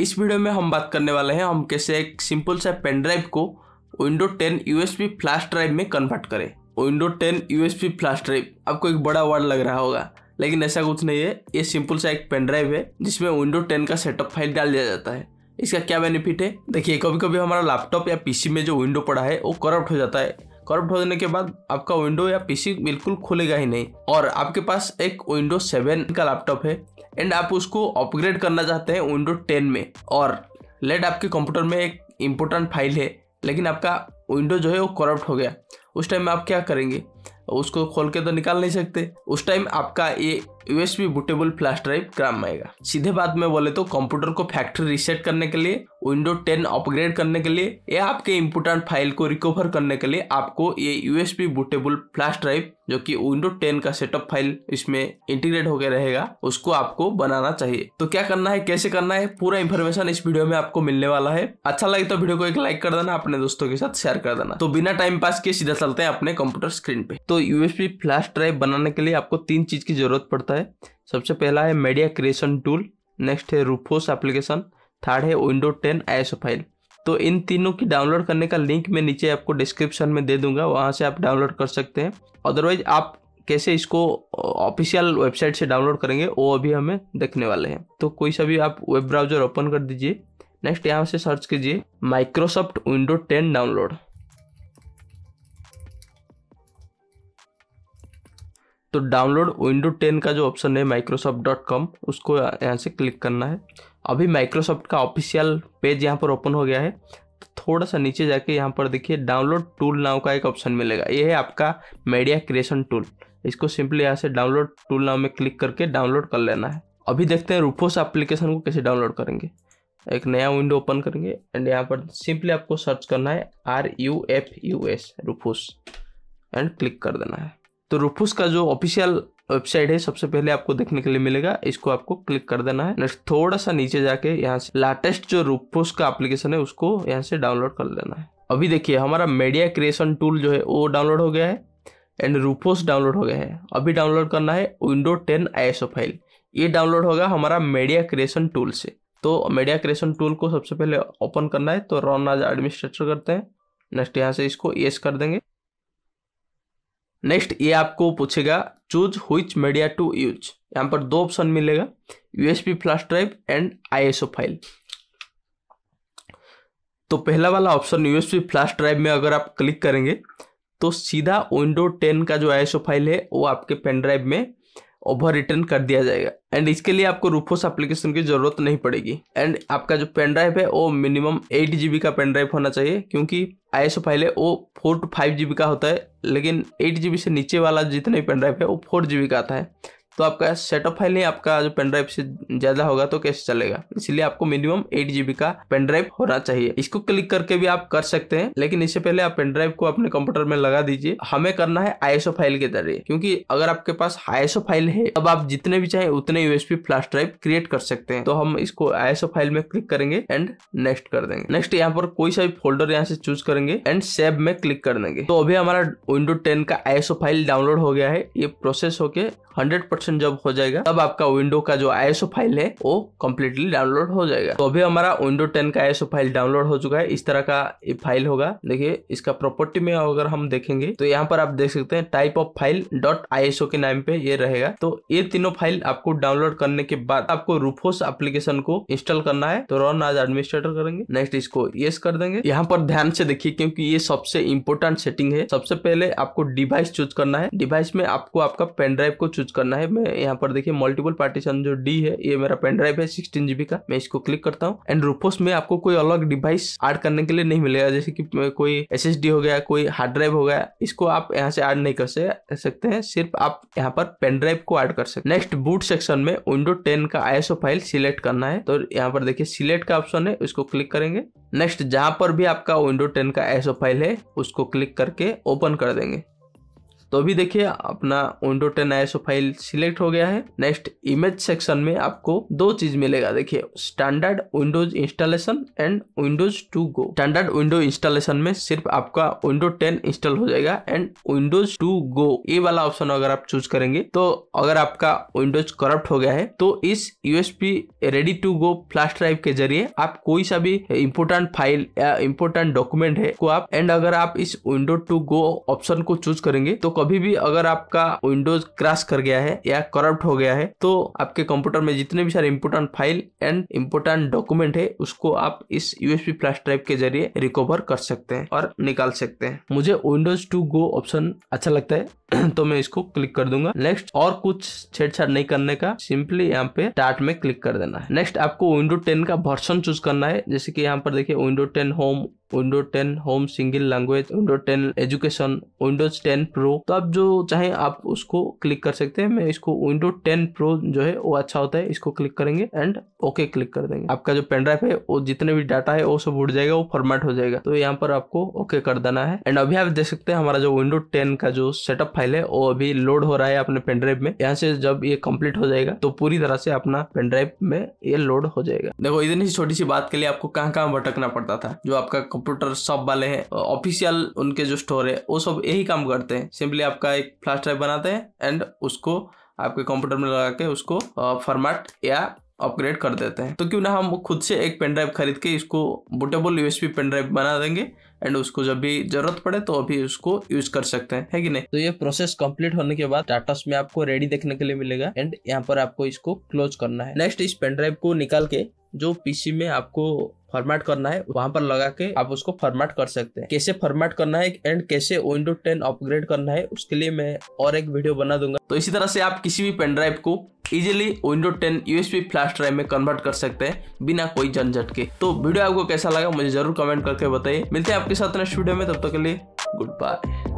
इस वीडियो में हम बात करने वाले हैं हम कैसे एक सिंपल सा पेन ड्राइव को विंडो 10 यूएसबी फ्लैश ड्राइव में कन्वर्ट करें विंडो 10 यूएसबी फ्लैश ड्राइव आपको एक बड़ा वर्ड लग रहा होगा लेकिन ऐसा कुछ नहीं है ये सिंपल सा एक पेन ड्राइव है जिसमें विंडो टेन का सेटअप फाइल डाल दिया जाता है इसका क्या बेनिफिट है देखिए कभी कभी हमारा लैपटॉप या पीसी में जो विंडो पड़ा है वो करप्ट हो जाता है करप्ट होने के बाद आपका विंडो या पीसी बिल्कुल खुलेगा ही नहीं और आपके पास एक विंडो सेवन का लैपटॉप है एंड आप उसको अपग्रेड करना चाहते हैं विंडो टेन में और लेट आपके कंप्यूटर में एक इम्पोर्टेंट फाइल है लेकिन आपका विंडो जो है वो करप्ट हो गया उस टाइम में आप क्या करेंगे उसको खोल के तो निकाल नहीं सकते उस टाइम आपका ये यूएसबी बुटेबल फ्लैश ड्राइव काम आएगा सीधे बात में बोले तो कंप्यूटर को फैक्ट्री रिसेट करने के लिए विंडो 10 अपग्रेड करने के लिए या आपके इम्पोर्टेंट फाइल को रिकवर करने के लिए आपको ये यूएसबी बूटेबल फ्लैश ड्राइव जो कि विंडो 10 का सेटअप फाइल इसमें इंटीग्रेट होकर रहेगा उसको आपको बनाना चाहिए तो क्या करना है कैसे करना है पूरा इन्फॉर्मेशन इस वीडियो में आपको मिलने वाला है अच्छा लगे तो वीडियो को एक लाइक कर देना अपने दोस्तों के साथ शेयर कर देना तो बिना टाइम पास किए सीधा चलते हैं अपने कंप्यूटर स्क्रीन पे तो यूएसपी फ्लैश ड्राइव बनाने के लिए आपको तीन चीज की जरूरत पड़ता है सबसे पहला है मीडिया क्रिएशन टूल नेक्स्ट है रूफोस एप्लीकेशन थर्ड है विंडो टेन एस फाइल तो इन तीनों की डाउनलोड करने का लिंक मैं नीचे आपको डिस्क्रिप्शन में दे दूंगा वहाँ से आप डाउनलोड कर सकते हैं अदरवाइज आप कैसे इसको ऑफिशियल वेबसाइट से डाउनलोड करेंगे वो अभी हमें देखने वाले हैं तो कोई सा भी आप वेब ब्राउजर ओपन कर दीजिए नेक्स्ट यहाँ से सर्च कीजिए माइक्रोसॉफ्ट विंडो टेन डाउनलोड तो डाउनलोड विंडो टेन का जो ऑप्शन है माइक्रोसॉफ्ट डॉट कॉम उसको यहाँ से क्लिक करना है अभी माइक्रोसॉफ्ट का ऑफिशियल पेज यहाँ पर ओपन हो गया है तो थोड़ा सा नीचे जाके यहाँ पर देखिए डाउनलोड टूल नाव का एक ऑप्शन मिलेगा ये है आपका मीडिया क्रिएशन टूल इसको सिंपली यहाँ से डाउनलोड टूल नाव में क्लिक करके डाउनलोड कर लेना है अभी देखते हैं रूफोस एप्लीकेशन को कैसे डाउनलोड करेंगे एक नया विंडो ओपन करेंगे एंड यहाँ पर सिंपली आपको सर्च करना है R U F U S Rufus and click कर देना है तो रूफुस का जो ऑफिशियल वेबसाइट है सबसे पहले आपको देखने के लिए मिलेगा इसको आपको क्लिक कर देना है नेक्स्ट थोड़ा सा नीचे जाके यहाँ से लेटेस्ट जो रूफुस का एप्लीकेशन है उसको यहाँ से डाउनलोड कर लेना है अभी देखिए हमारा मीडिया क्रिएशन टूल जो है वो डाउनलोड हो गया है एंड रूफोस डाउनलोड हो गया है अभी डाउनलोड करना है विंडो टेन आई फाइल ये डाउनलोड होगा हमारा मीडिया क्रिएशन टूल से तो मीडिया क्रिएशन टूल को सबसे पहले ओपन करना है तो रोनाज आज एडमिनिस्ट्रेटर करते हैं नेक्स्ट यहाँ से इसको एस कर देंगे नेक्स्ट ये आपको पूछेगा चूज हुई मीडिया टू यूज यहाँ पर दो ऑप्शन मिलेगा USB flash drive and ISO file तो पहला वाला ऑप्शन यूएसपी फ्लैश ड्राइव में अगर आप क्लिक करेंगे तो सीधा विंडो टेन का जो आईएसओ फाइल है वो आपके पेन ड्राइव में ओवर रिटर्न कर दिया जाएगा एंड इसके लिए आपको रूफोस एप्लीकेशन की ज़रूरत नहीं पड़ेगी एंड आपका जो पेन ड्राइव है वो मिनिमम एट जी का पेन ड्राइव होना चाहिए क्योंकि आई एस फाइल है वो फोर टू फाइव जी का होता है लेकिन एट जी से नीचे वाला जितना भी पेन ड्राइव है वो फोर जी का आता है तो आपका सेटअप फाइल ही आपका जो पेन ड्राइव से ज्यादा होगा तो कैसे चलेगा इसलिए आपको मिनिमम एट जीबी का पेन ड्राइव होना चाहिए इसको क्लिक करके भी आप कर सकते हैं लेकिन इससे पहले आप पेन ड्राइव को अपने कंप्यूटर में लगा दीजिए हमें करना है आईएसओ फाइल के जरिए क्योंकि अगर आपके पास आईएसओ फाइल है अब आप जितने भी चाहे उतने यूएसपी फ्लैश ड्राइव क्रिएट कर सकते हैं तो हम इसको आईएसओ फाइल में क्लिक करेंगे एंड नेक्स्ट कर देंगे नेक्स्ट यहाँ पर कोई सा भी फोल्डर यहाँ से चूज करेंगे एंड सेव में क्लिक कर देंगे तो अभी हमारा विंडो टेन का आईएसओ फाइल डाउनलोड हो गया है ये प्रोसेस होके हंड्रेड ऑप्शन जब हो जाएगा तब आपका विंडो का जो आईएसओ फाइल है वो कम्प्लीटली डाउनलोड हो जाएगा तो अभी हमारा विंडो टेन का आईएसओ फाइल डाउनलोड हो चुका है इस तरह का फाइल होगा देखिए इसका प्रॉपर्टी में अगर हम देखेंगे तो यहाँ पर आप देख सकते हैं type of file dot ISO के नाम पे ये रहेगा तो ये तीनों फाइल आपको डाउनलोड करने के बाद आपको रूफोस एप्लीकेशन को इंस्टॉल करना है तो रन आज एडमिनिस्ट्रेटर करेंगे नेक्स्ट इसको यस कर देंगे यहाँ पर ध्यान से देखिए क्योंकि ये सबसे इंपोर्टेंट सेटिंग है सबसे पहले आपको डिवाइस चूज करना है डिवाइस में आपको आपका पेन ड्राइव को चूज करना है मैं यहाँ पर देखिए मल्टीपल पार्टीशन जो डी है ये मेरा पेन ड्राइव है सिक्सटीन जीबी का मैं इसको क्लिक करता हूँ एंड रूपोस में आपको कोई अलग डिवाइस एड करने के लिए नहीं मिलेगा जैसे की कोई एस हो गया कोई हार्ड ड्राइव हो गया इसको आप यहाँ से एड नहीं कर सकते हैं सिर्फ आप यहाँ पर पेन ड्राइव को एड कर सकते नेक्स्ट बूट सेक्शन में विंडो टेन का आई फाइल सिलेक्ट करना है तो यहाँ पर देखिए सिलेक्ट का ऑप्शन है उसको क्लिक करेंगे नेक्स्ट जहां पर भी आपका विंडो टेन का एसओ फाइल है उसको क्लिक करके ओपन कर देंगे तो अभी देखिए अपना window ten ISO file select हो गया है नेक्स्ट इमेज सेक्शन में आपको दो चीज मिलेगा देखिए standard windows installation and windows to go standard window installation में सिर्फ आपका विंडो टेन इंस्टॉल हो जाएगा एंड विंडोज टू गो ये वाला ऑप्शन अगर आप चूज करेंगे तो अगर आपका विंडोज करप्ट हो गया है तो इस USB ready to go flash drive के जरिए आप कोई सा भी इम्पोर्टेंट फाइल या इम्पोर्टेंट डॉक्यूमेंट है को आप एंड अगर आप इस विंडो टू गो ऑप्शन को चूज करेंगे तो कभी भी अगर आपका विंडोज क्रैश कर गया है या करप्ट हो गया है तो आपके कंप्यूटर में जितने भी सारे important file and important document है उसको आप इस यूएसबी फ्लैश ड्राइव के जरिए रिकवर कर सकते हैं और निकाल सकते हैं मुझे विंडोज टू गो ऑप्शन अच्छा लगता है तो मैं इसको क्लिक कर दूंगा नेक्स्ट और कुछ छेड़छाड़ नहीं करने का सिंपली यहाँ पे स्टार्ट में क्लिक कर देना है नेक्स्ट आपको विंडो टेन का वर्सन चूज करना है जैसे कि यहाँ पर देखिए window ten home window ten home single language window ten education windows ten pro तो आप जो चाहे आप उसको क्लिक कर सकते हैं मैं इसको विंडो टेन प्रो जो है वो अच्छा होता है इसको क्लिक करेंगे एंड ओके क्लिक कर देंगे आपका जो पेन ड्राइव है वो जितने भी डाटा है वो सब उड़ जाएगा वो फॉर्मेट हो जाएगा तो यहाँ पर आपको ओके कर देना है एंड अभी आप देख सकते हैं हमारा जो विंडो टेन का जो सेटअप फाइल है वो अभी लोड हो रहा है अपने पेनड्राइव में यहाँ से जब ये कम्प्लीट हो जाएगा तो पूरी तरह से अपना पेनड्राइव में ये लोड हो जाएगा देखो इतनी छोटी सी बात के लिए आपको कहाँ कहाँ भटकना पड़ता था जो आपका कंप्यूटर शॉप वाले हैं ऑफिशियल उनके जो स्टोर है वो सब यही काम करते हैं सिंपली आपका एक फ्लैश ड्राइव बनाते हैं एंड उसको आपके कंप्यूटर में लगा के उसको फॉर्मेट या अपग्रेड कर देते हैं तो क्यों ना हम खुद से एक पेन ड्राइव खरीद के इसको बुटेबल यूएसबी पेन ड्राइव बना देंगे एंड उसको जब भी जरूरत पड़े तो अभी उसको यूज कर सकते हैं है कि नहीं तो ये प्रोसेस कंप्लीट होने के बाद टाटस में आपको रेडी देखने के लिए मिलेगा एंड यहाँ पर आपको इसको क्लोज करना है नेक्स्ट इस पेन ड्राइव को निकाल के जो पीसी में आपको फॉर्मेट करना है वहां पर लगा के आप उसको फॉर्मेट कर सकते हैं कैसे फॉर्मेट करना है एंड कैसे विंडो टेन अपग्रेड करना है उसके लिए मैं और एक वीडियो बना दूंगा तो इसी तरह से आप किसी भी पेन ड्राइव को easily window 10 USB flash drive में कन्वर्ट कर सकते हैं बिना कोई झंझट के तो वीडियो आपको कैसा लगा मुझे जरूर कमेंट करके बताइए मिलते हैं आपके साथ नेक्स्ट वीडियो में तब तक तो के लिए गुड बाय